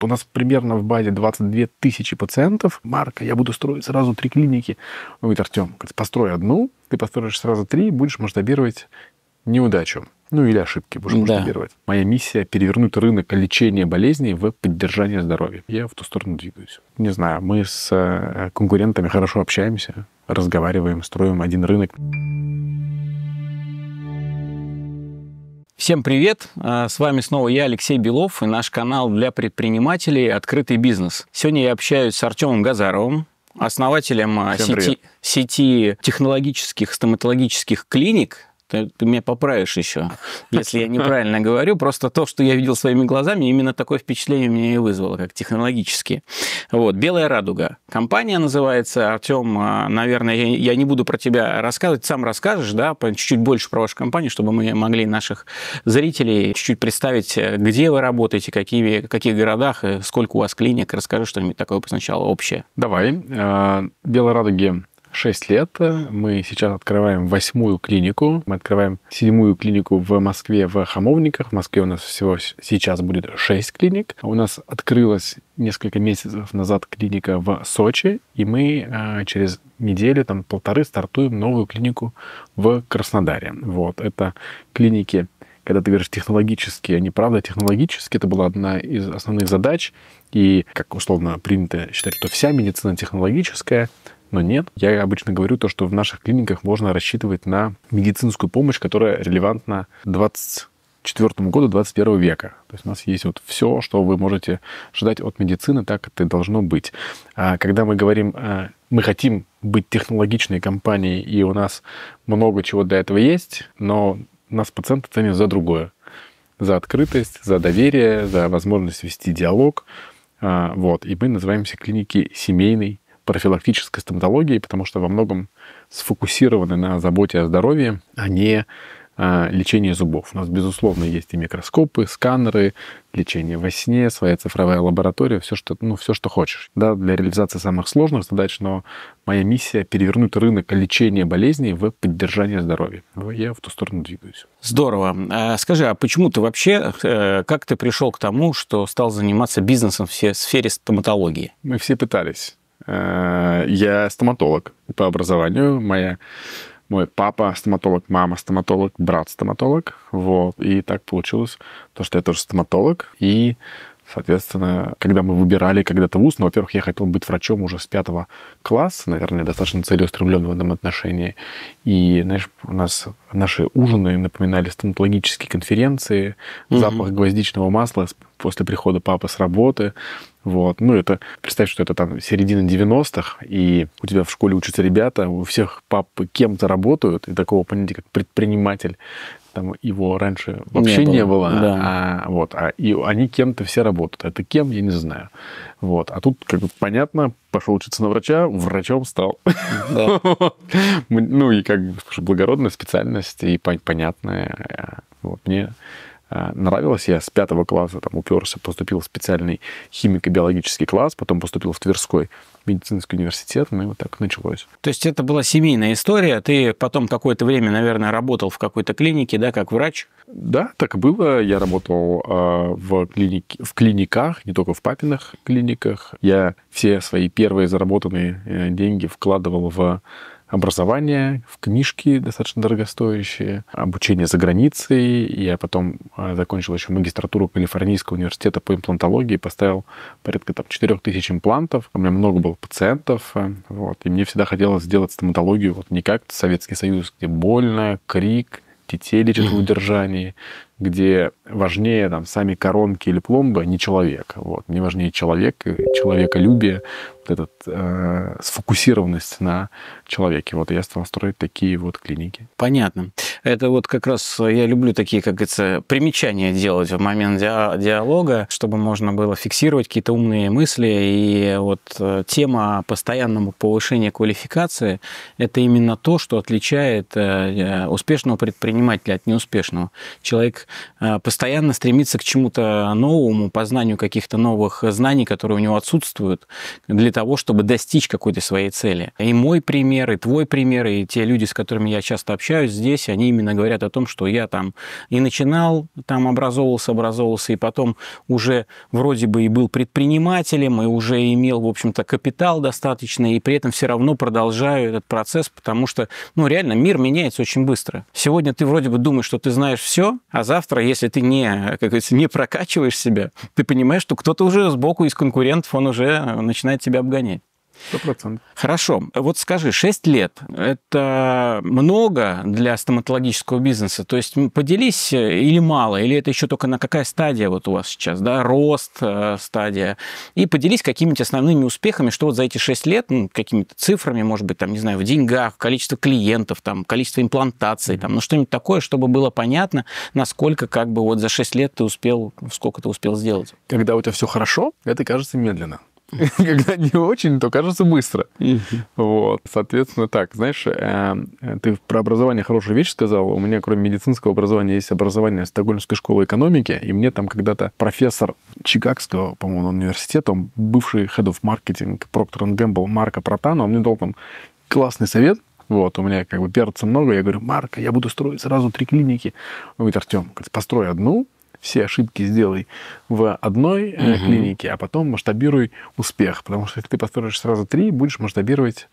У нас примерно в базе 22 тысячи пациентов. Марка, я буду строить сразу три клиники. Он говорит, Артем, построй одну, ты построишь сразу три, будешь масштабировать неудачу. Ну или ошибки будешь да. масштабировать. Моя миссия – перевернуть рынок лечения болезней в поддержание здоровья. Я в ту сторону двигаюсь. Не знаю, мы с э, конкурентами хорошо общаемся, разговариваем, строим один рынок. Всем привет! А, с вами снова я, Алексей Белов, и наш канал для предпринимателей «Открытый бизнес». Сегодня я общаюсь с Артемом Газаровым, основателем а, сети, сети технологических стоматологических клиник ты, ты меня поправишь еще, если я неправильно говорю. Просто то, что я видел своими глазами, именно такое впечатление меня и вызвало, как технологически. Вот, «Белая радуга». Компания называется. Артем, а, наверное, я, я не буду про тебя рассказывать, сам расскажешь, да, чуть-чуть больше про вашу компанию, чтобы мы могли наших зрителей чуть-чуть представить, э, где вы работаете, какие, в каких городах, э, сколько у вас клиник. Расскажи что-нибудь такое сначала общее. Давай. А, «Белая радуги» 6 лет. Мы сейчас открываем восьмую клинику. Мы открываем седьмую клинику в Москве, в Хамовниках. В Москве у нас всего сейчас будет 6 клиник. У нас открылась несколько месяцев назад клиника в Сочи, и мы э, через неделю, там полторы, стартуем новую клинику в Краснодаре. Вот, это клиники когда ты говоришь технологически, они правда технологически, это была одна из основных задач, и, как условно принято считать, что вся медицина технологическая, но нет, я обычно говорю то, что в наших клиниках можно рассчитывать на медицинскую помощь, которая релевантна 20 1994 году 21 века. То есть у нас есть вот все, что вы можете ждать от медицины, так это должно быть. А когда мы говорим, э, мы хотим быть технологичной компанией, и у нас много чего для этого есть, но нас пациенты ценят за другое. За открытость, за доверие, за возможность вести диалог. А, вот. И мы называемся клиники семейной профилактической стоматологии, потому что во многом сфокусированы на заботе о здоровье, а не а, лечении зубов. У нас, безусловно, есть и микроскопы, сканеры, лечение во сне, своя цифровая лаборатория, все, что, ну, все, что хочешь. Да, для реализации самых сложных задач, но моя миссия — перевернуть рынок лечения болезней в поддержание здоровья. Я в ту сторону двигаюсь. Здорово. А, скажи, а почему ты вообще, э, как ты пришел к тому, что стал заниматься бизнесом в сфере стоматологии? Мы все пытались. Э, я стоматолог по образованию. Моя мой папа стоматолог, мама стоматолог, брат стоматолог. Вот. И так получилось, то, что я тоже стоматолог. И, соответственно, когда мы выбирали когда-то вуз, ну, во-первых, я хотел быть врачом уже с пятого класса, наверное, достаточно целеустремленного в этом отношении. И, знаешь, у нас наши ужины напоминали стоматологические конференции, угу. запах гвоздичного масла после прихода папы с работы, вот. Ну, это, представь, что это там середина 90-х, и у тебя в школе учатся ребята, у всех пап кем-то работают, и такого понятия, как предприниматель, там его раньше вообще не было, не было да. а вот, а и они кем-то все работают, это кем я не знаю, вот, а тут как бы понятно, пошел учиться на врача, врачом стал, да. ну и как благородная специальность и понятная, э, вот мне а, нравилось. Я с пятого класса там уперся, поступил в специальный химико-биологический класс, потом поступил в Тверской медицинский университет, ну и вот так началось. То есть это была семейная история, ты потом какое-то время, наверное, работал в какой-то клинике, да, как врач? Да, так и было. Я работал э, в, клинике, в клиниках, не только в папиных клиниках. Я все свои первые заработанные э, деньги вкладывал в образование в книжки достаточно дорогостоящие, обучение за границей. Я потом а, закончил еще магистратуру Калифорнийского университета по имплантологии, поставил порядка там 4000 имплантов. У меня много было пациентов, э, вот, и мне всегда хотелось сделать стоматологию вот не как Советский Союз, где больно, крик, детей лечат в удержании, где важнее там сами коронки или пломбы, а не человек. Вот. Мне важнее человек, э, человеколюбие, вот этот, э, сфокусированность на человеке. Вот я стал строить такие вот клиники. Понятно. Это вот как раз э, я люблю такие, как говорится, примечания делать в момент диалога, чтобы можно было фиксировать какие-то умные мысли. И вот э, тема постоянного повышения квалификации – это именно то, что отличает э, успешного предпринимателя от неуспешного. Человек постоянно стремится к чему-то новому, познанию каких-то новых знаний, которые у него отсутствуют, для того, чтобы достичь какой-то своей цели. И мой пример, и твой пример, и те люди, с которыми я часто общаюсь здесь, они именно говорят о том, что я там и начинал, там образовывался, образовывался, и потом уже вроде бы и был предпринимателем, и уже имел, в общем-то, капитал достаточно, и при этом все равно продолжаю этот процесс, потому что, ну, реально, мир меняется очень быстро. Сегодня ты вроде бы думаешь, что ты знаешь все, а завтра, если ты не, как говорится, не прокачиваешь себя, ты понимаешь, что кто-то уже сбоку из конкурентов, он уже начинает тебя обгонять. 100%. Хорошо. Вот скажи, 6 лет – это много для стоматологического бизнеса? То есть поделись, э, или мало, или это еще только на какая стадия вот у вас сейчас, да, рост э, стадия? И поделись какими то основными успехами, что вот за эти 6 лет, ну, какими-то цифрами, может быть, там, не знаю, в деньгах, количество клиентов, там, количество имплантаций, там, ну, что-нибудь такое, чтобы было понятно, насколько как бы вот за 6 лет ты успел, сколько ты успел сделать. Когда у тебя все хорошо, это кажется медленно. Когда не очень, то кажется быстро. вот. Соответственно, так, знаешь, э, ты про образование хорошую вещь сказал. У меня, кроме медицинского образования, есть образование Стокгольмской школы экономики. И мне там когда-то профессор Чикагского, по-моему, университета, он бывший head of marketing Procter Gamble Марка Протана, он мне дал там классный совет, вот, у меня как бы перца много. Я говорю, Марк, я буду строить сразу три клиники. Он говорит, Артем, построй одну, все ошибки сделай в одной угу. клинике, а потом масштабируй успех. Потому что если ты построишь сразу три, будешь масштабировать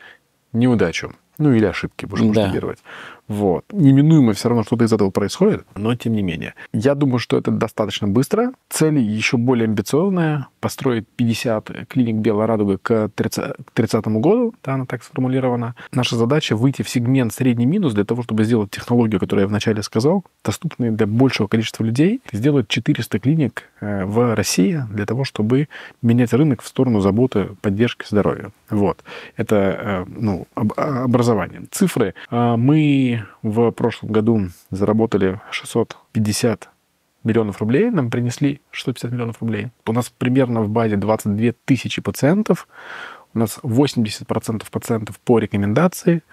неудачу. Ну или ошибки будешь да. масштабировать. Вот. Неминуемо все равно что-то из этого происходит, но тем не менее. Я думаю, что это достаточно быстро. Цели еще более амбициозная Построить 50 клиник «Белая радуга» к 30, к году. Да, она так сформулирована. Наша задача выйти в сегмент средний минус для того, чтобы сделать технологию, которую я вначале сказал, доступной для большего количества людей. Сделать 400 клиник э, в России для того, чтобы менять рынок в сторону заботы, поддержки здоровья. Вот. Это э, ну, а, образование. Цифры. А, мы в прошлом году заработали 650 миллионов рублей, нам принесли 650 миллионов рублей. У нас примерно в базе 22 тысячи пациентов, у нас 80% пациентов по рекомендации,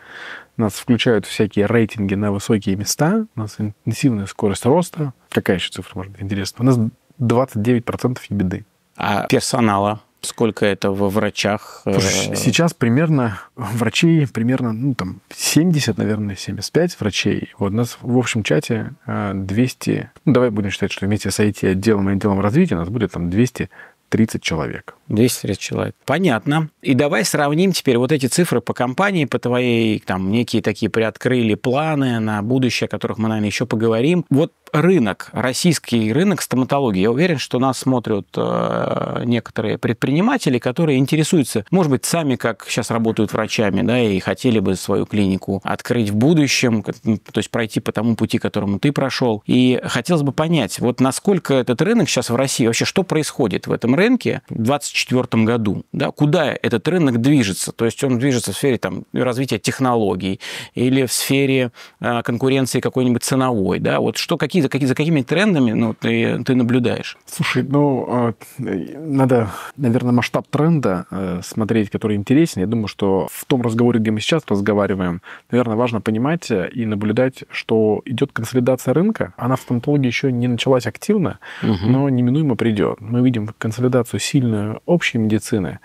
нас включают всякие рейтинги на высокие места, у нас интенсивная скорость роста. Какая еще цифра может быть интересна? У нас 29% ебеды. А персонала Сколько это во врачах? Э, сейчас примерно врачей, примерно, ну, там, 70, наверное, 75 врачей. Вот у нас в общем чате 200, э, ну, давай будем считать, что вместе с IT-отделом и отделом развития у нас будет там 200 30 человек. 230 человек. Понятно. И давай сравним теперь вот эти цифры по компании, по твоей, там, некие такие приоткрыли планы на будущее, о которых мы, наверное, еще поговорим. Вот рынок, российский рынок стоматологии. Я уверен, что нас смотрят э, некоторые предприниматели, которые интересуются, может быть, сами, как сейчас работают врачами, да, и хотели бы свою клинику открыть в будущем, то есть пройти по тому пути, которому ты прошел. И хотелось бы понять, вот насколько этот рынок сейчас в России, вообще что происходит в этом рынке, рынке в 2024 году, да, куда этот рынок движется. То есть он движется в сфере там, развития технологий или в сфере э, конкуренции какой-нибудь ценовой. Да? Вот что, какие, какие, за какими трендами ну, ты, ты наблюдаешь? Слушай, ну, а, надо, наверное, масштаб тренда э, смотреть, который интересен. Я думаю, что в том разговоре, где мы сейчас разговариваем, наверное, важно понимать э, и наблюдать, что идет консолидация рынка. Она в стоматологии еще не началась активно, угу. но неминуемо придет. Мы видим консолидацию консолидацию сильную общей медицины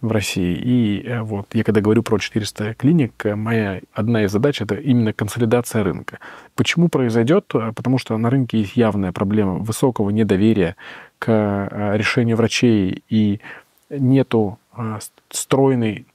в России. И э, вот я когда говорю про 400 клиник, э, моя одна из задач – это именно консолидация рынка. Почему произойдет? Э, потому что на рынке есть явная проблема высокого недоверия к решению врачей и нету стройной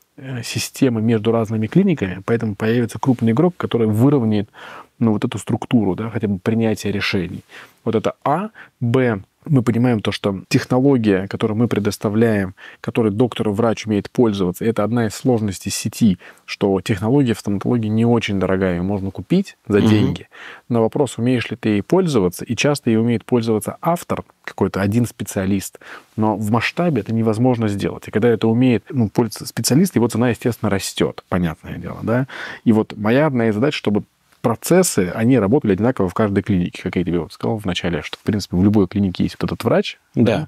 системы между разными клиниками, поэтому появится крупный игрок, который выровняет ну, вот эту структуру, да, хотя бы принятие решений. Вот это А. Б мы понимаем то, что технология, которую мы предоставляем, которой доктор врач умеет пользоваться, это одна из сложностей сети, что технология в стоматологии не очень дорогая, ее можно купить за угу. деньги. Но вопрос, умеешь ли ты ей пользоваться, и часто ей умеет пользоваться автор, какой-то один специалист. Но в масштабе это невозможно сделать. И когда это умеет ну, пользоваться специалист, его цена, естественно, растет, понятное дело. Да? И вот моя одна из задач, чтобы процессы, они работали одинаково в каждой клинике, как я тебе вот сказал вначале, что, в принципе, в любой клинике есть вот этот врач, да.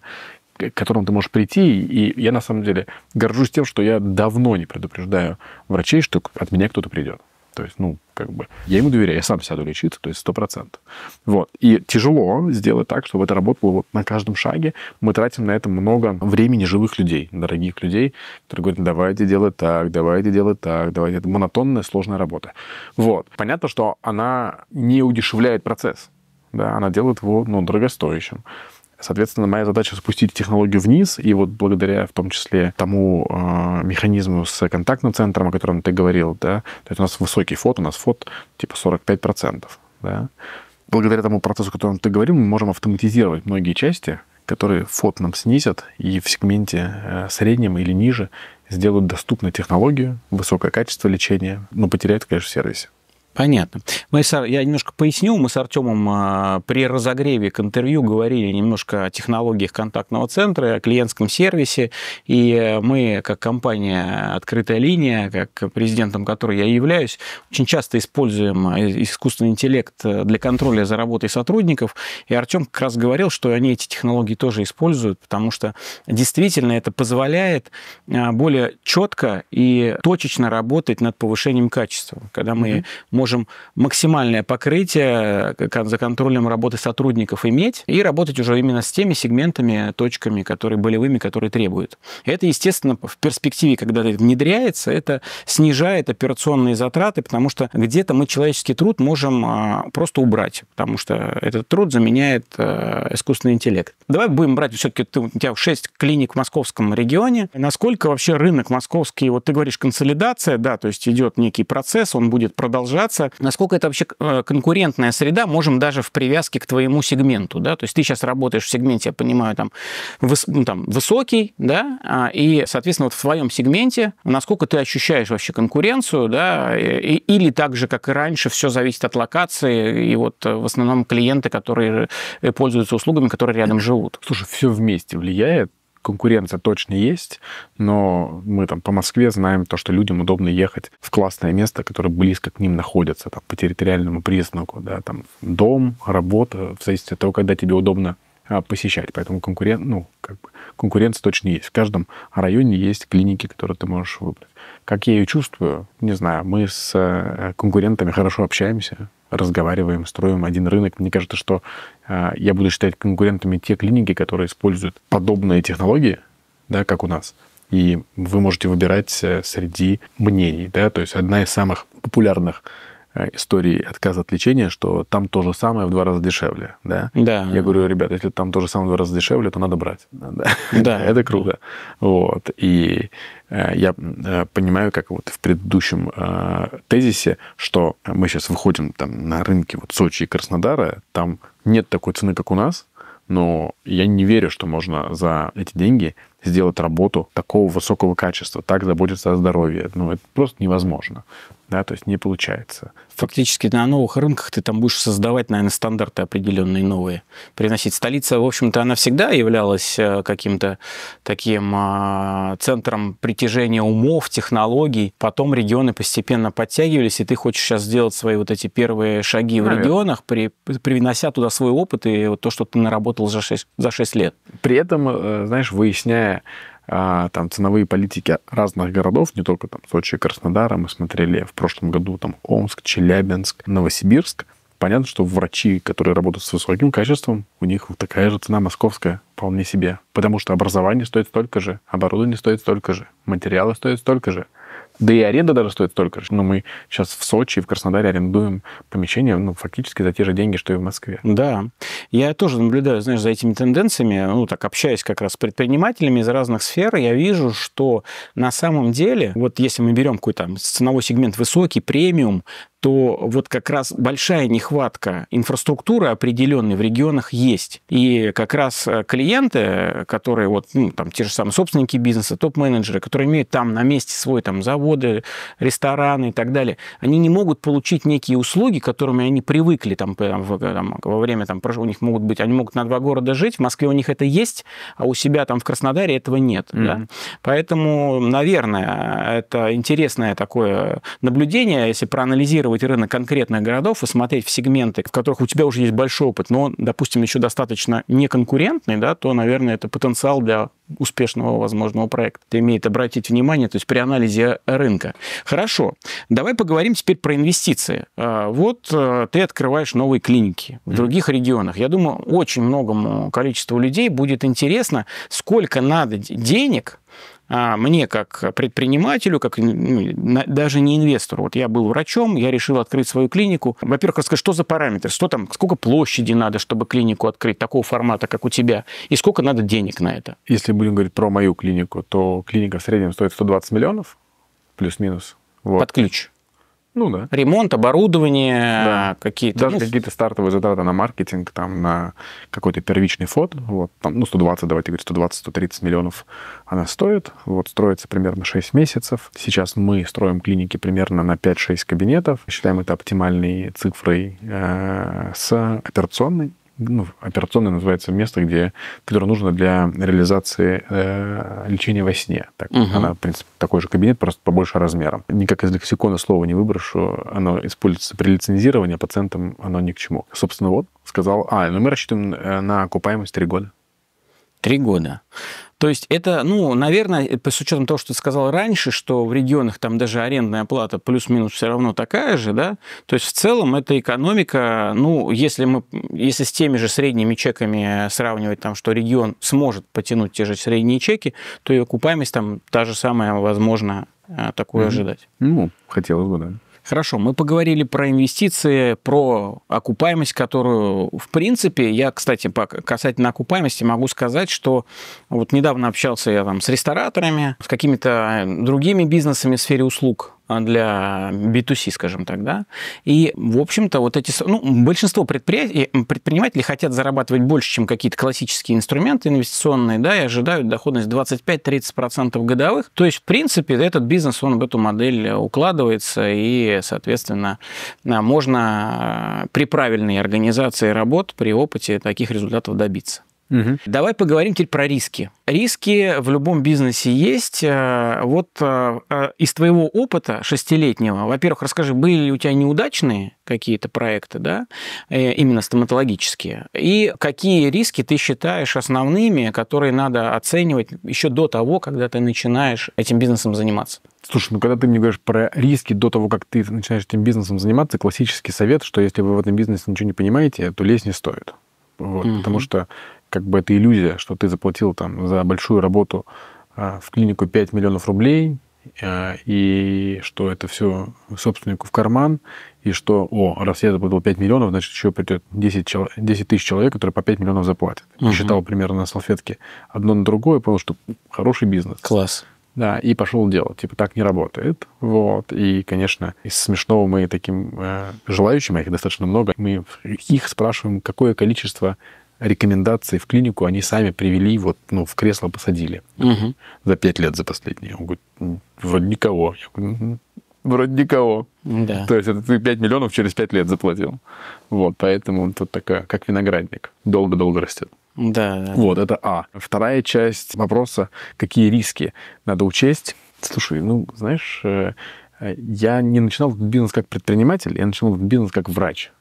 Да, к которому ты можешь прийти, и я, на самом деле, горжусь тем, что я давно не предупреждаю врачей, что от меня кто-то придет. То есть, ну, как бы, я ему доверяю, я сам сяду лечиться, то есть сто процентов. Вот. И тяжело сделать так, чтобы это работало вот на каждом шаге. Мы тратим на это много времени живых людей, дорогих людей, которые говорят, давайте делать так, давайте делать так, давайте. Это монотонная, сложная работа. Вот. Понятно, что она не удешевляет процесс. Да, она делает его, ну, дорогостоящим. Соответственно, моя задача спустить технологию вниз, и вот благодаря в том числе тому э, механизму с контактным центром, о котором ты говорил, да, то есть у нас высокий фот, у нас фот типа 45%, да. Благодаря тому процессу, о котором ты говорил, мы можем автоматизировать многие части, которые фот нам снизят и в сегменте э, среднем или ниже сделают доступной технологию, высокое качество лечения, но потеряют, конечно, в сервисе. Понятно. Мы с, я немножко поясню. Мы с Артемом а, при разогреве к интервью говорили немножко о технологиях контактного центра, о клиентском сервисе. И э, мы, как компания «Открытая линия», как президентом которой я являюсь, очень часто используем э, искусственный интеллект э, для контроля за работой сотрудников. И Артем как раз говорил, что они эти технологии тоже используют, потому что действительно это позволяет а, более четко и точечно работать над повышением качества. Когда мы можем mm -hmm можем максимальное покрытие э, за контролем работы сотрудников иметь и работать уже именно с теми сегментами, точками, которые болевыми, которые требуют. Это, естественно, в перспективе, когда это внедряется, это снижает операционные затраты, потому что где-то мы человеческий труд можем а, просто убрать, потому что этот труд заменяет э, искусственный интеллект. Давай будем брать, все-таки у тебя 6 клиник в московском регионе. Насколько вообще рынок московский, вот ты говоришь консолидация, да, то есть идет некий процесс, он будет продолжаться, разобраться, насколько это вообще э, конкурентная среда, можем даже в привязке к твоему сегменту, да, то есть ты сейчас работаешь в сегменте, я понимаю, там, выс, ну, там высокий, да, а, и, соответственно, вот в твоем сегменте, насколько ты ощущаешь вообще конкуренцию, да, и, или так же, как и раньше, все зависит от локации, и вот э, в основном клиенты, которые э, пользуются услугами, которые рядом живут. Слушай, все вместе влияет конкуренция точно есть, но мы там по Москве знаем то, что людям удобно ехать в классное место, которое близко к ним находится, там, по территориальному признаку, да, там, дом, работа, в зависимости от того, когда тебе удобно а, посещать. Поэтому конкурен... ну, как бы конкуренция точно есть. В каждом районе есть клиники, которые ты можешь выбрать. Как я ее чувствую, не знаю, мы с э, конкурентами хорошо общаемся, разговариваем, строим один рынок. Мне кажется, что э, я буду считать конкурентами те клиники, которые используют подобные технологии, да, как у нас. И вы можете выбирать э, среди мнений, да, то есть одна из самых популярных Э, истории отказа от лечения, что там то же самое в два раза дешевле, да? Да. Я говорю, ребят, если там то же самое в два раза дешевле, то надо брать. Да, да. это круто. Вот. И э, я э, понимаю, как вот в предыдущем тезисе, что мы сейчас выходим там на рынки вот Сочи и Краснодара, там нет такой цены, как у нас, но я не верю, что можно за эти деньги сделать работу такого высокого качества, так заботиться о здоровье. Ну, это просто невозможно да, то есть не получается. Фактически на новых рынках ты там будешь создавать, наверное, стандарты определенные новые, приносить. Столица, в общем-то, она всегда являлась э, каким-то таким а, центром притяжения умов, технологий. Потом регионы постепенно подтягивались, и ты хочешь сейчас сделать свои вот эти первые шаги Наверное. в регионах, при, привнося туда свой опыт и вот то, что ты наработал за 6, за 6 лет. При этом, э, знаешь, выясняя а, там ценовые политики разных городов, не только там Сочи и Краснодара, мы смотрели в прошлом году там Омск, Челябинск, Новосибирск. Понятно, что врачи, которые работают с высоким качеством, у них такая же цена московская, вполне себе. Потому что образование стоит столько же, оборудование стоит столько же, материалы стоят столько же. Да и аренда даже стоит столько же. Но ну, мы сейчас в Сочи и в Краснодаре арендуем помещение ну, фактически за те же деньги, что и в Москве. Да. Я тоже наблюдаю, знаешь, за этими тенденциями, ну, так, общаюсь как раз с предпринимателями из разных сфер, я вижу, что на самом деле, вот если мы берем какой-то ценовой сегмент высокий, премиум, то вот как раз большая нехватка инфраструктуры определенной в регионах есть. И как раз э, клиенты, которые вот, ну, там, те же самые собственники бизнеса, топ-менеджеры, которые имеют там на месте свой там заводы, рестораны и так далее, они не могут получить некие услуги, к которыми они привыкли там, в, э, там во время там у них могут быть, они могут на два города жить, в Москве у них это есть, а у себя там в Краснодаре этого нет. Mm-hmm. Да? Поэтому, наверное, это интересное такое наблюдение, если проанализировать анализировать рынок конкретных городов и смотреть в сегменты, в которых у тебя уже есть большой опыт, но допустим, еще достаточно неконкурентный, да, то, наверное, это потенциал для успешного возможного проекта. Это имеет обратить внимание, то есть при анализе рынка. Хорошо, давай поговорим теперь про инвестиции. А, вот э, ты открываешь новые клиники в других mm-hmm. регионах. Я думаю, очень многому количеству людей будет интересно, сколько надо денег а мне как предпринимателю, как ну, даже не инвестору. Вот я был врачом, я решил открыть свою клинику. Во-первых, расскажи, что за параметры, что там, сколько площади надо, чтобы клинику открыть такого формата, как у тебя, и сколько надо денег на это? Если будем говорить про мою клинику, то клиника в среднем стоит 120 миллионов, плюс-минус. Вот. Под ключ? Ну да. Ремонт, оборудование, да. какие-то... Даже ну, какие-то стартовые затраты на маркетинг, там, на какой-то первичный фот, вот, там, ну, 120, давайте говорить, 120-130 миллионов она стоит, вот, строится примерно 6 месяцев. Сейчас мы строим клиники примерно на 5-6 кабинетов, считаем это оптимальной цифрой э, с операционной, ну, операционное называется место, где, которое нужно для реализации э, лечения во сне. Так, угу. Она, в принципе, такой же кабинет, просто побольше размером. Никак из лексикона слова не выброшу, оно используется при лицензировании, а пациентам оно ни к чему. Собственно, вот сказал, а, ну мы рассчитываем э, на окупаемость три года. Три года. То есть это, ну, наверное, с учетом того, что ты сказал раньше, что в регионах там даже арендная плата плюс-минус все равно такая же, да, то есть в целом эта экономика, ну, если мы, если с теми же средними чеками сравнивать там, что регион сможет потянуть те же средние чеки, то ее окупаемость там та же самая, возможно, э, такое mm-hmm. ожидать. Ну, хотелось бы, да. Хорошо, мы поговорили про инвестиции, про окупаемость, которую, в принципе, я, кстати, касательно окупаемости могу сказать, что вот недавно общался я там с рестораторами, с какими-то э, другими бизнесами в сфере услуг, а, для B2C, скажем так, да. И, в общем-то, вот эти... Ну, большинство предприятий, предпринимателей хотят зарабатывать больше, чем какие-то классические инструменты инвестиционные, да, и ожидают доходность 25-30% годовых. То есть, в принципе, этот бизнес, он в эту модель укладывается, и, соответственно, а, можно при правильной организации работ, при опыте таких результатов добиться. Угу. Давай поговорим теперь про риски. Риски в любом бизнесе есть. Э, вот э, э, из твоего опыта шестилетнего, во-первых, расскажи, были ли у тебя неудачные какие-то проекты, да, именно стоматологические, и какие риски ты считаешь основными, которые надо оценивать еще до того, когда ты начинаешь этим бизнесом заниматься? Слушай, ну когда ты мне говоришь про риски до того, как ты начинаешь этим бизнесом заниматься, классический совет, что если вы в этом бизнесе ничего не понимаете, то лезть не стоит. Вот, угу. Потому что как бы это иллюзия, что ты заплатил там за большую работу а, в клинику 5 миллионов рублей, а, и что это все собственнику в карман, и что, о, раз я заплатил 5 миллионов, значит, еще придет 10, человек, 10 тысяч человек, которые по 5 миллионов заплатят. Угу. Считал примерно на салфетке одно на другое, понял, что хороший бизнес. Класс. Да, и пошел делать. Типа, так не работает. Вот. И, конечно, из смешного мы таким э, желающим, а их достаточно много, мы их спрашиваем, какое количество рекомендации в клинику они сами привели, вот, ну, в кресло посадили. Угу. За пять лет за последние. Он говорит, вроде никого. Я говорю, угу. вроде никого. Да. То есть это ты 5 миллионов через 5 лет заплатил. Вот, поэтому тут такая, как виноградник. Долго-долго растет. Да, да. Вот, это А. Вторая часть вопроса, какие риски надо учесть. Слушай, ну, знаешь, э, э, я не начинал бизнес как предприниматель, я начинал бизнес как врач.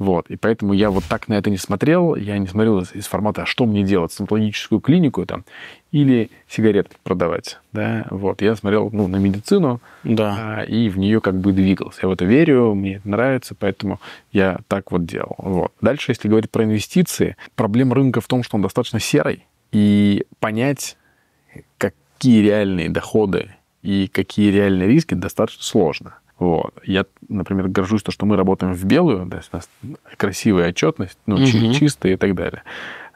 Вот. И поэтому я вот так на это не смотрел. Я не смотрел из, из формата, а что мне делать, стоматологическую клинику там или сигареты продавать. Да? Вот. Я смотрел ну, на медицину да. а, и в нее как бы двигался. Я в это верю, мне это нравится, поэтому я так вот делал. Вот. Дальше, если говорить про инвестиции, проблема рынка в том, что он достаточно серый. И понять, какие реальные доходы и какие реальные риски, достаточно сложно. Вот. Я, например, горжусь то, что мы работаем в белую, то у нас красивая отчетность, ну, угу. чистая и так далее.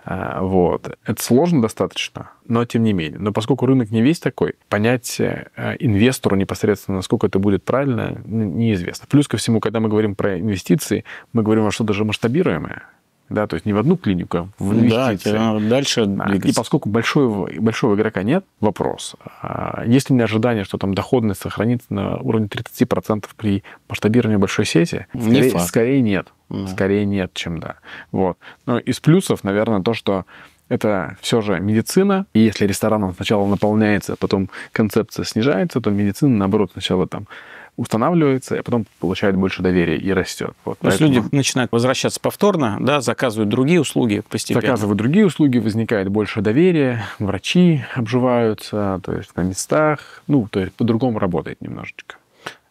А, вот. Это сложно достаточно, но тем не менее. Но поскольку рынок не весь такой, понять э, инвестору непосредственно, насколько это будет правильно, неизвестно. Плюс ко всему, когда мы говорим про инвестиции, мы говорим о что-то же масштабируемое да, то есть не в одну клинику, а в инвестиции. Да, дальше а, двигаться. И поскольку большого, большого игрока нет, вопрос. А, есть ли у меня ожидание, что там доходность сохранится на уровне 30% при масштабировании большой сети? Скорее, факт. скорее нет. Да. Скорее нет, чем да. Вот. Но из плюсов, наверное, то, что это все же медицина. И если ресторан сначала наполняется, а потом концепция снижается, то медицина, наоборот, сначала там устанавливается, а потом получает больше доверия и растет. Вот, То поэтому... есть люди начинают возвращаться повторно, да, заказывают другие услуги постепенно. Заказывают другие услуги, возникает больше доверия, врачи обживаются, то есть на местах, ну, то есть по-другому работает немножечко.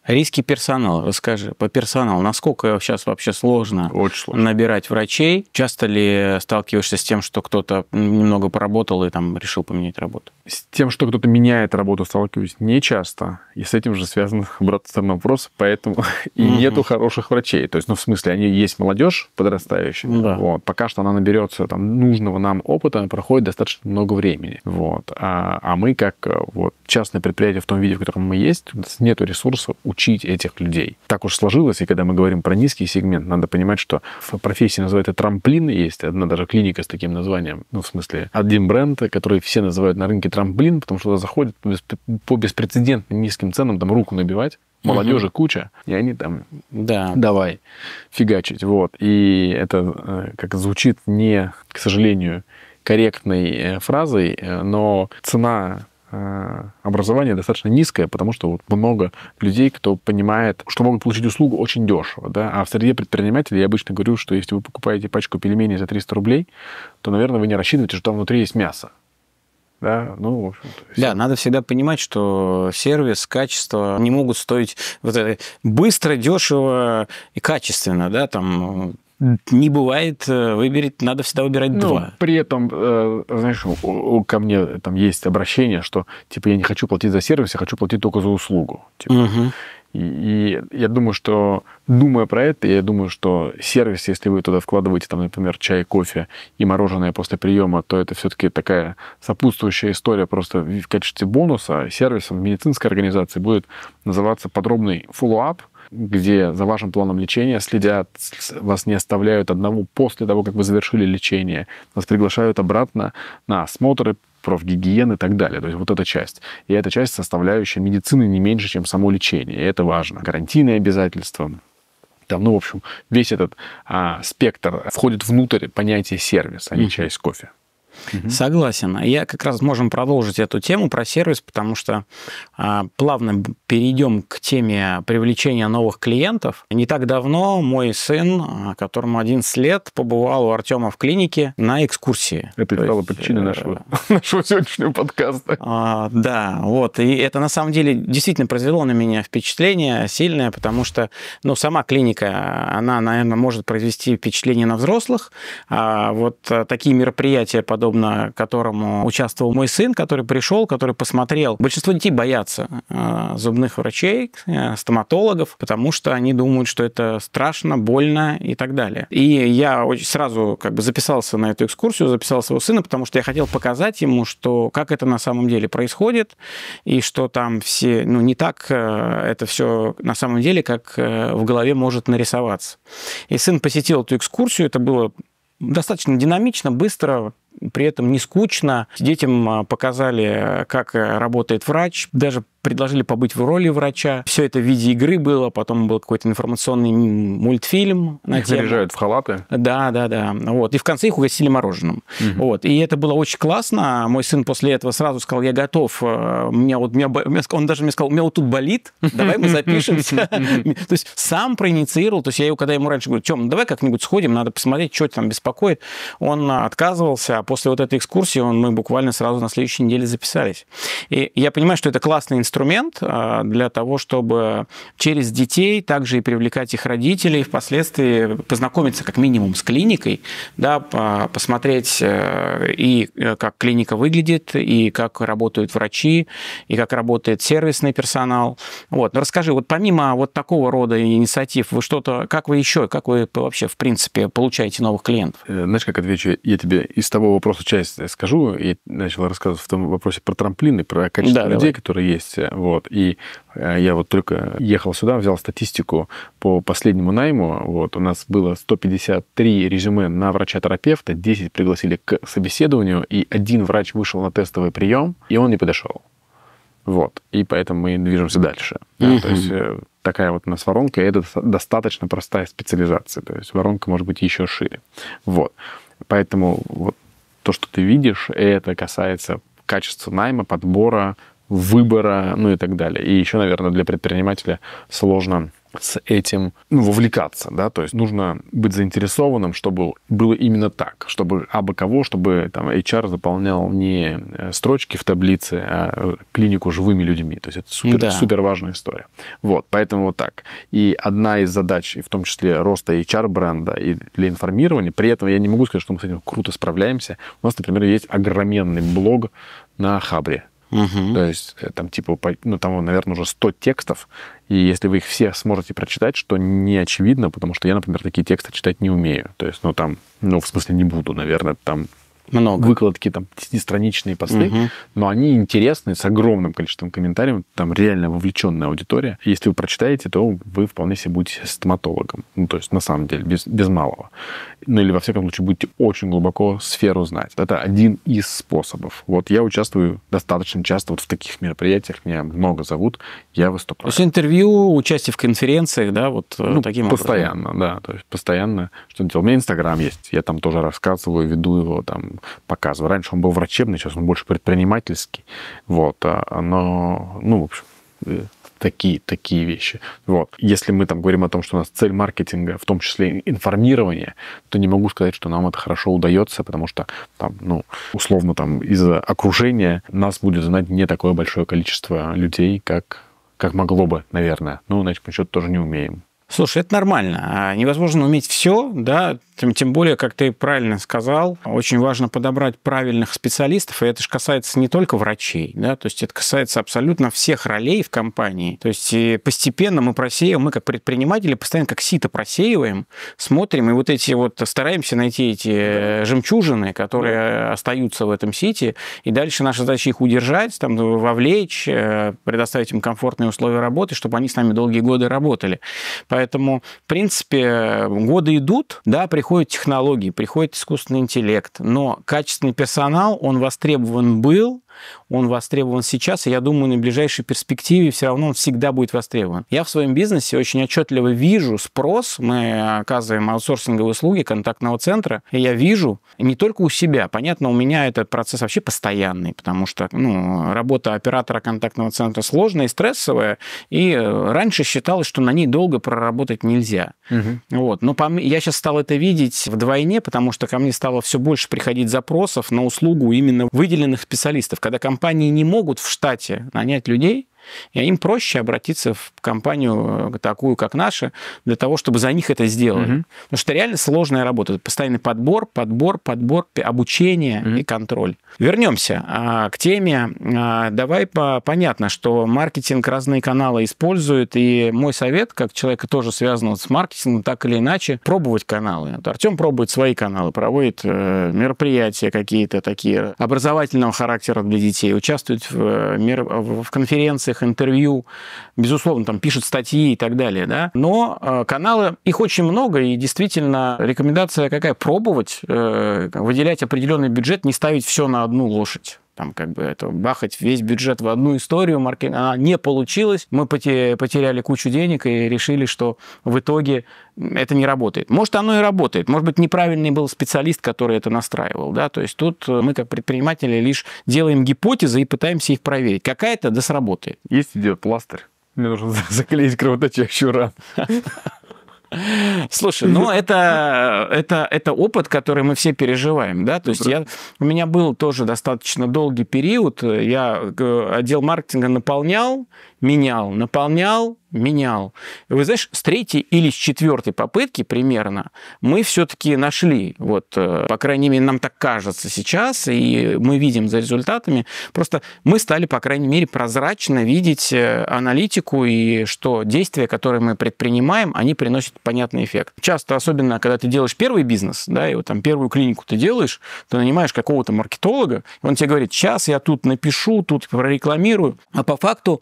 Риски персонала. Расскажи по персоналу, насколько сейчас вообще сложно, Очень сложно набирать врачей? Часто ли сталкиваешься с тем, что кто-то немного поработал и там решил поменять работу? С тем, что кто-то меняет работу, сталкиваюсь нечасто. И с этим же связан обратная вопрос, поэтому mm-hmm. и нету хороших врачей. То есть, ну, в смысле, они есть молодежь подрастающая. mm Вот. Пока что она наберется там нужного нам опыта, проходит достаточно много времени. Вот. А, а мы, как э, вот, частное предприятие в том виде, в котором мы есть, у нас нет ресурса учить этих людей. Так уж сложилось, и когда мы говорим про низкий сегмент, надо понимать, что в профессии называется трамплины есть одна даже клиника с таким названием, ну, в смысле, один бренд, который все называют на рынке трамплин, потому что туда заходят по беспрецедентно низким ценам, там руку набивать. Молодежи угу. куча, и они там да. давай фигачить. Вот. И это э, как звучит не, к сожалению, корректной э, фразой, э, но цена образование достаточно низкое, потому что вот много людей, кто понимает, что могут получить услугу очень дешево. Да? А в среде предпринимателей я обычно говорю, что если вы покупаете пачку пельменей за 300 рублей, то, наверное, вы не рассчитываете, что там внутри есть мясо. Да, ну, в общем Да, надо всегда понимать, что сервис, качество не могут стоить вот это быстро, дешево и качественно, да, там не бывает, э, выберет, надо всегда выбирать ну, два. При этом, э, знаешь, ко мне там есть обращение, что типа я не хочу платить за сервис, я хочу платить только за услугу. Типа. Угу. И, я думаю, что, думая про это, я думаю, что сервис, если вы туда вкладываете, там, например, чай, кофе и мороженое после приема, то это все-таки такая сопутствующая история просто в качестве бонуса. Сервисом в медицинской организации будет называться подробный follow-up, где за вашим планом лечения следят, вас не оставляют одного после того, как вы завершили лечение, вас приглашают обратно на осмотры, профгигиены и так далее. То есть вот эта часть. И эта часть составляющая медицины не меньше, чем само лечение. И это важно. Карантинные обязательства, там, ну, в общем, весь этот а, спектр входит внутрь понятия сервиса, а не mm-hmm. часть кофе. Угу. Согласен. А я как раз можем продолжить эту тему про сервис, потому что а, плавно перейдем к теме привлечения новых клиентов. Не так давно мой сын, а, которому 11 лет, побывал у Артема в клинике на экскурсии. Это стало причиной э, нашего, нашего сегодняшнего подкаста. А, да, вот. И это на самом деле действительно произвело на меня впечатление сильное, потому что ну, сама клиника, она, наверное, может произвести впечатление на взрослых. А вот э, такие мероприятия подобные подобно которому участвовал мой сын, который пришел, который посмотрел. Большинство детей боятся э, зубных врачей, э, стоматологов, потому что они думают, что это страшно, больно и так далее. И я очень сразу как бы записался на эту экскурсию, записал своего сына, потому что я хотел показать ему, что как это на самом деле происходит, и что там все, ну, не так э, это все на самом деле, как в голове может нарисоваться. И сын посетил эту экскурсию, это было достаточно динамично, быстро, при этом не скучно. Детям а, показали, э, как э, работает врач. Даже предложили побыть в роли врача. Все это в виде игры было, потом был какой-то информационный мультфильм на их тему. наряжают в халаты. Да, да, да. Вот. И в конце их угостили мороженым. Угу. Вот. И это было очень классно. Мой сын после этого сразу сказал, я готов. Э, меня вот, меня, он даже мне сказал, у меня вот тут болит, давай мы запишемся. То есть сам проинициировал. То есть я его, когда ему раньше говорю, Тем, ну давай как-нибудь сходим, надо посмотреть, что тебя там беспокоит. Он э, отказывался, а после вот этой экскурсии он, мы буквально сразу на следующей неделе записались. И я понимаю, что это классный инструмент, инструмент а, для того, чтобы через детей также и привлекать их родителей, впоследствии познакомиться как минимум с клиникой, да, посмотреть э, и э, как клиника выглядит, и как работают врачи, и как работает сервисный персонал. Вот. Но расскажи, вот помимо вот такого рода инициатив, вы что-то, как вы еще, как вы вообще, в принципе, получаете новых клиентов? Э, знаешь, как отвечу? Я тебе из того вопроса часть скажу. и начал рассказывать в том вопросе про трамплины, про качество да, людей, давай. которые есть работе. Вот. И э, я вот только ехал сюда, взял статистику по последнему найму. Вот. У нас было 153 резюме на врача-терапевта, 10 пригласили к собеседованию, и один врач вышел на тестовый прием, и он не подошел. Вот. И поэтому мы движемся дальше. Да? Mm-hmm. То есть э, такая вот у нас воронка, и это достаточно простая специализация. То есть воронка может быть еще шире. Вот. Поэтому вот то, что ты видишь, это касается качества найма, подбора, выбора, ну и так далее. И еще, наверное, для предпринимателя сложно с этим ну, вовлекаться, да, то есть нужно быть заинтересованным, чтобы было именно так, чтобы абы кого, чтобы там HR заполнял не э, строчки в таблице, а э, клинику живыми людьми, то есть это супер, да. супер важная история. Вот, поэтому вот так. И одна из задач, в том числе роста HR бренда и для информирования, при этом я не могу сказать, что мы с этим круто справляемся. У нас, например, есть огроменный блог на Хабре, Угу. То есть э, там типа, ну там, наверное, уже 100 текстов, и если вы их все сможете прочитать, что не очевидно, потому что я, например, такие тексты читать не умею. То есть, ну там, ну в смысле не буду, наверное, там много. выкладки, там, десятистраничные посты, угу. но они интересны с огромным количеством комментариев, там реально вовлеченная аудитория. Если вы прочитаете, то вы вполне себе будете стоматологом, ну, то есть на самом деле, без, без малого ну или во всяком случае будете очень глубоко сферу знать. Это один из способов. Вот я участвую достаточно часто вот в таких мероприятиях, меня много зовут, я выступаю. То есть интервью, участие в конференциях, да, вот э, ну, таким постоянно, образом. да, то есть постоянно что-то делал. У меня Инстаграм есть, я там тоже рассказываю, веду его, там показываю. Раньше он был врачебный, сейчас он больше предпринимательский, вот, а, но, ну, в общем, э, такие, такие вещи. Вот. Если мы там говорим о том, что у нас цель маркетинга, в том числе информирование, то не могу сказать, что нам это хорошо удается, потому что там, ну, условно там из-за окружения нас будет знать не такое большое количество людей, как, как могло бы, наверное. Ну, значит, мы что-то тоже не умеем. Слушай, это нормально. А, невозможно уметь все, да, тем, тем более, как ты правильно сказал, очень важно подобрать правильных специалистов, и это же касается не только врачей, да, то есть это касается абсолютно всех ролей в компании. То есть постепенно мы просеиваем, мы как предприниматели постоянно как сито просеиваем, смотрим, и вот эти вот стараемся найти эти э, жемчужины, которые остаются в этом сите, и дальше наша задача их удержать, там, ну, вовлечь, э, предоставить им комфортные условия работы, чтобы они с нами долгие годы работали. Поэтому, в принципе, годы идут, да, приходят технологии, приходит искусственный интеллект, но качественный персонал, он востребован был, он востребован сейчас, и я думаю, на ближайшей перспективе все равно он всегда будет востребован. Я в своем бизнесе очень отчетливо вижу спрос, мы оказываем аутсорсинговые услуги контактного центра, и я вижу не только у себя, понятно, у меня этот процесс вообще постоянный, потому что ну, работа оператора контактного центра сложная и стрессовая, и э, раньше считалось, что на ней долго проработать нельзя. Угу. Вот. Но по... я сейчас стал это видеть вдвойне, потому что ко мне стало все больше приходить запросов на услугу именно выделенных специалистов, когда компании не могут в штате нанять людей, и им проще обратиться в компанию э, такую, как наша, для того, чтобы за них это сделали. Угу. Потому что реально сложная работа. Это постоянный подбор, подбор, подбор, обучение угу. и контроль. Вернемся а, к теме. А, давай по понятно, что маркетинг разные каналы использует. И мой совет, как человека тоже связанного с маркетингом, так или иначе, пробовать каналы. Вот Артем пробует свои каналы, проводит э, мероприятия какие-то такие образовательного характера для детей, участвует в, э, в конференциях открытых интервью, безусловно, там пишет статьи и так далее, да, но э, каналы, их очень много, и действительно рекомендация какая? Пробовать, э, выделять определенный бюджет, не ставить все на одну лошадь там как бы это бахать весь бюджет в одну историю маркетинга она не получилась, мы потеряли кучу денег и решили, что в итоге это не работает. Может, оно и работает, может быть, неправильный был специалист, который это настраивал, да, то есть тут мы как предприниматели лишь делаем гипотезы и пытаемся их проверить. Какая-то да сработает. Есть идея пластырь. Мне нужно заклеить кровоточащую рану. Слушай, ну это, это, это опыт, который мы все переживаем, да, то есть я, у меня был тоже достаточно долгий период, я э, отдел маркетинга наполнял, менял, наполнял, менял. И вы знаешь, с третьей или с четвертой попытки примерно мы все-таки нашли, вот, э, по крайней мере, нам так кажется сейчас, и мы видим за результатами, просто мы стали, по крайней мере, прозрачно видеть э, аналитику и что действия, которые мы предпринимаем, они приносят понятный эффект. Часто, особенно, когда ты делаешь первый бизнес, да, и вот там первую клинику ты делаешь, ты нанимаешь какого-то маркетолога, он тебе говорит, сейчас я тут напишу, тут прорекламирую, а по факту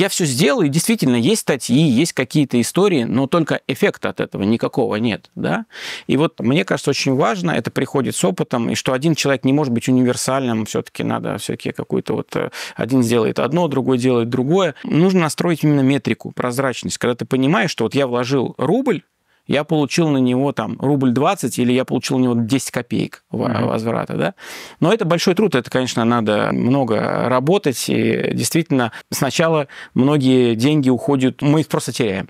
я все сделал и действительно есть статьи, есть какие-то истории, но только эффекта от этого никакого нет, да. И вот мне кажется, очень важно, это приходит с опытом, и что один человек не может быть универсальным, все-таки надо все-таки какой-то вот э, один сделает одно, другой делает другое. Нужно настроить именно метрику, прозрачность, когда ты понимаешь, что вот я вложил рубль, я получил на него там рубль 20 или я получил на него 10 копеек возврата, mm-hmm. да. Но это большой труд, это, конечно, надо много работать, и действительно сначала многие деньги уходят, мы их просто теряем.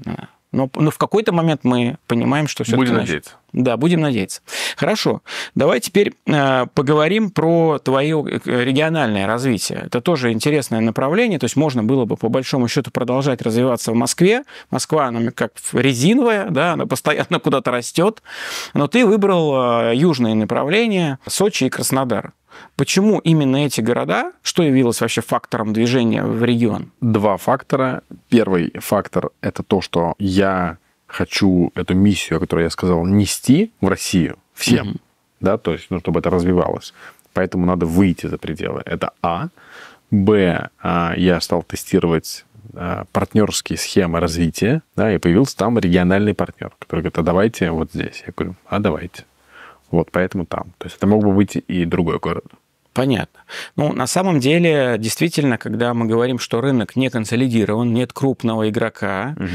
Но, но в какой-то момент мы понимаем, что все Будем надеяться. Да, будем надеяться. Хорошо. Давай теперь э, поговорим про твое э, региональное развитие. Это тоже интересное направление. То есть можно было бы по большому счету продолжать развиваться в Москве. Москва, она как резиновая, да, она постоянно куда-то растет. Но ты выбрал э, южные направления Сочи и Краснодар. Почему именно эти города? Что явилось вообще фактором движения в регион? Два фактора. Первый фактор – это то, что я хочу эту миссию, о которой я сказал, нести в Россию всем, mm-hmm. да, то есть, ну, чтобы это развивалось. Поэтому надо выйти за пределы. Это А. Б. А, я стал тестировать а, партнерские схемы развития, да, и появился там региональный партнер, который говорит, а давайте вот здесь. Я говорю, а давайте. Вот поэтому там. То есть это мог бы быть и другой город. Понятно. Ну, на самом деле, действительно, когда мы говорим, что рынок не консолидирован, нет крупного игрока, угу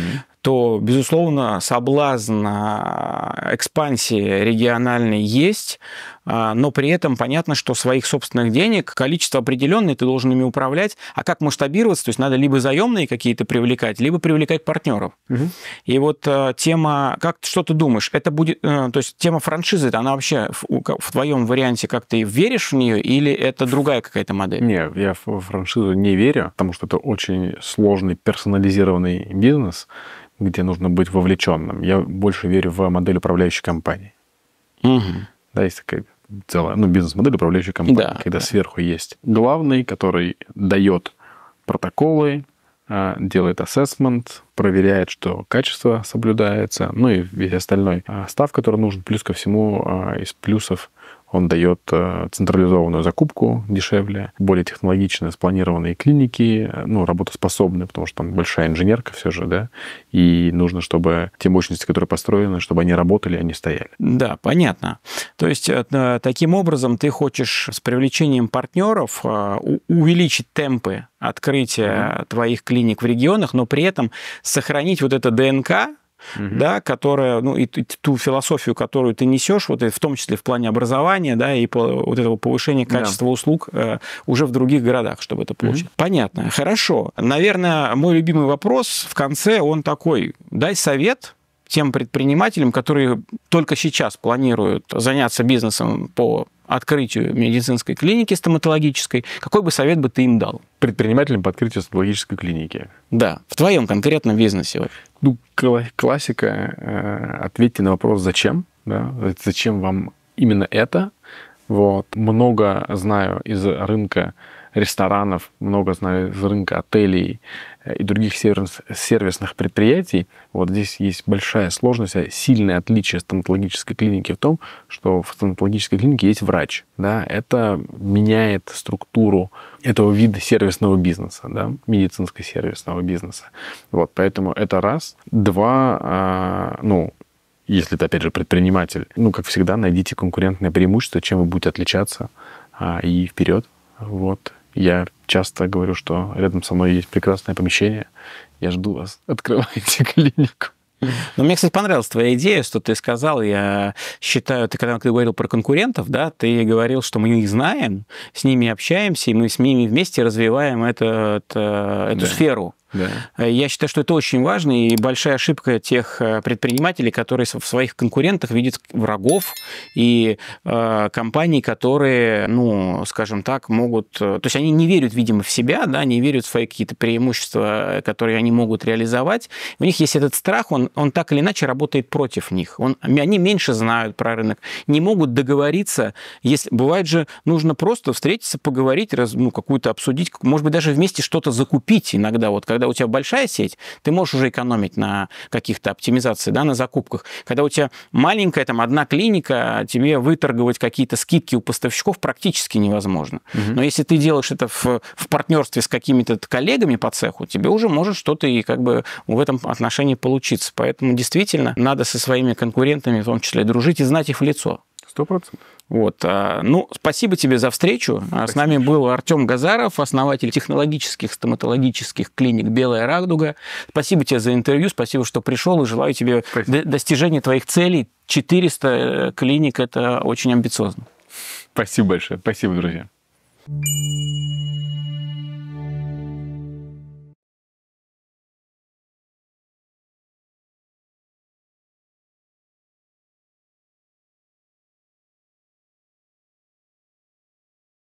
то, безусловно, соблазн а, экспансии региональной есть. А, но при этом понятно, что своих собственных денег, количество определенное, ты должен ими управлять, а как масштабироваться, то есть надо либо заемные какие-то привлекать, либо привлекать партнеров. Угу. И вот э, тема, как что ты думаешь, это будет, э, то есть тема франшизы, она вообще в, в твоем варианте как ты веришь в нее или это другая какая-то модель? Не, я в франшизу не верю, потому что это очень сложный персонализированный бизнес, где нужно быть вовлеченным. Я больше верю в модель управляющей компании. Угу. Да, есть такая целая ну, бизнес-модель управляющей компании, да, когда да. сверху есть главный, который дает протоколы, а, делает ассесмент, проверяет, что качество соблюдается, ну и весь остальной а, став, который нужен. Плюс ко всему а, из плюсов он дает э, централизованную закупку дешевле, более технологичные, спланированные клиники, ну, работоспособные, потому что там большая инженерка все же, да, и нужно, чтобы те мощности, которые построены, чтобы они работали, они а стояли. Да, понятно. То есть э, таким образом ты хочешь с привлечением партнеров э, увеличить темпы открытия mm-hmm. твоих клиник в регионах, но при этом сохранить вот это ДНК угу. да, которая, ну, и ту философию, которую ты несешь, вот в том числе в плане образования, да, и по, вот этого повышения качества да. услуг э, уже в других городах, чтобы это получить. Угу. Понятно. Хорошо. Наверное, мой любимый вопрос в конце, он такой, дай совет тем предпринимателям, которые только сейчас планируют заняться бизнесом по открытию медицинской клиники стоматологической, какой бы совет бы ты им дал? Предпринимателям по открытию стоматологической клиники. Да, в твоем конкретном бизнесе. Ну, классика. Э, ответьте на вопрос «Зачем?». Да? Зачем вам именно это? Вот. Много знаю из рынка ресторанов, много знаю из рынка отелей, и других сервисных предприятий, вот здесь есть большая сложность, сильное отличие стоматологической клиники в том, что в стоматологической клинике есть врач. Да, это меняет структуру этого вида сервисного бизнеса, да, медицинско-сервисного бизнеса. Вот, поэтому это раз. Два, а, ну, если ты, опять же, предприниматель, ну, как всегда, найдите конкурентное преимущество, чем вы будете отличаться, а, и вперед. Вот. Я часто говорю, что рядом со мной есть прекрасное помещение. Я жду вас. Открывайте клинику. Но ну, мне, кстати, понравилась твоя идея, что ты сказал. Я считаю, ты когда ты говорил про конкурентов, да, ты говорил, что мы их знаем, с ними общаемся, и мы с ними вместе развиваем этот, эту да. сферу. Да. Э, я считаю, что это очень важно и большая ошибка тех э, предпринимателей, которые в своих конкурентах видят врагов и э, компаний, которые, ну, скажем так, могут... Э, то есть они не верят, видимо, в себя, да, не верят в свои какие-то преимущества, которые они могут реализовать. У них есть этот страх, он, он так или иначе работает против них. Он, они меньше знают про рынок, не могут договориться. Если, бывает же, нужно просто встретиться, поговорить, раз, ну, какую-то обсудить, может быть, даже вместе что-то закупить иногда. Вот когда когда у тебя большая сеть, ты можешь уже экономить на каких-то оптимизации, да, на закупках. Когда у тебя маленькая, там, одна клиника, тебе выторговать какие-то скидки у поставщиков практически невозможно. Угу. Но если ты делаешь это в, в партнерстве с какими-то коллегами по цеху, тебе уже может что-то и как бы в этом отношении получиться. Поэтому действительно надо со своими конкурентами в том числе дружить и знать их в лицо. Сто процентов. Вот. А, ну, спасибо тебе за встречу. А, спасибо. С нами был Артем Газаров, основатель технологических стоматологических клиник «Белая радуга». Спасибо тебе за интервью, спасибо, что пришел, и желаю тебе спасибо. достижения твоих целей. 400 э, клиник – это очень амбициозно. Спасибо большое. Спасибо, друзья.